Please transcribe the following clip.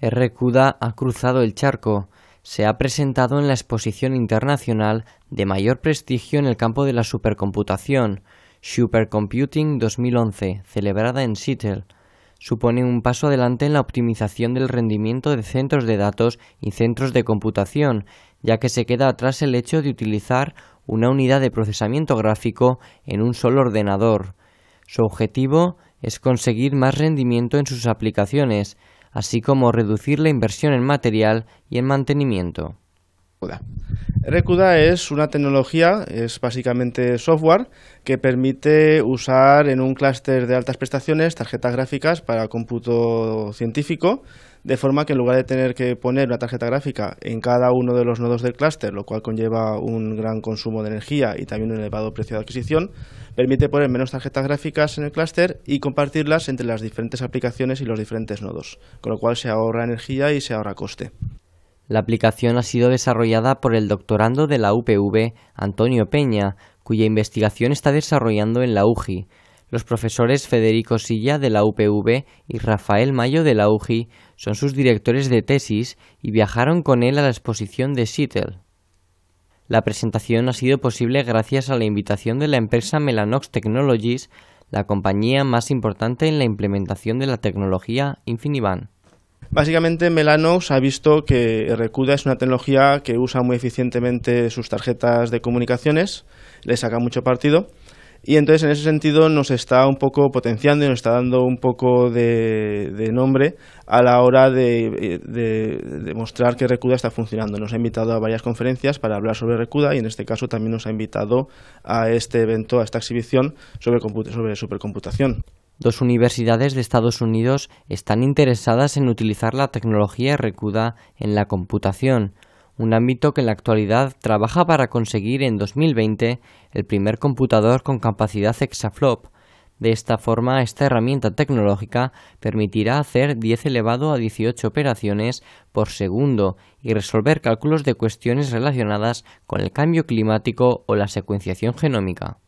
RQDA ha cruzado el charco. Se ha presentado en la exposición internacional de mayor prestigio en el campo de la supercomputación, Supercomputing 2011, celebrada en Seattle. Supone un paso adelante en la optimización del rendimiento de centros de datos y centros de computación, ya que se queda atrás el hecho de utilizar una unidad de procesamiento gráfico en un solo ordenador. Su objetivo es conseguir más rendimiento en sus aplicaciones, así como reducir la inversión en material y en mantenimiento. CUDA. es una tecnología, es básicamente software que permite usar en un clúster de altas prestaciones tarjetas gráficas para cómputo científico, de forma que en lugar de tener que poner una tarjeta gráfica en cada uno de los nodos del clúster, lo cual conlleva un gran consumo de energía y también un elevado precio de adquisición, permite poner menos tarjetas gráficas en el clúster y compartirlas entre las diferentes aplicaciones y los diferentes nodos, con lo cual se ahorra energía y se ahorra coste. La aplicación ha sido desarrollada por el doctorando de la UPV, Antonio Peña, cuya investigación está desarrollando en la UGI. Los profesores Federico Silla de la UPV y Rafael Mayo de la UGI son sus directores de tesis y viajaron con él a la exposición de Seattle. La presentación ha sido posible gracias a la invitación de la empresa Melanox Technologies, la compañía más importante en la implementación de la tecnología InfiniBand. Básicamente Melanox ha visto que Recuda es una tecnología que usa muy eficientemente sus tarjetas de comunicaciones, le saca mucho partido y entonces en ese sentido nos está un poco potenciando y nos está dando un poco de, nombre a la hora de, demostrar que Recuda está funcionando. Nos ha invitado a varias conferencias para hablar sobre Recuda y en este caso también nos ha invitado a este evento, a esta exhibición sobre supercomputación. Dos universidades de Estados Unidos están interesadas en utilizar la tecnología recuda en la computación, un ámbito que en la actualidad trabaja para conseguir en 2020 el primer computador con capacidad exaflop. De esta forma, esta herramienta tecnológica permitirá hacer 10 elevado a 18 operaciones por segundo y resolver cálculos de cuestiones relacionadas con el cambio climático o la secuenciación genómica.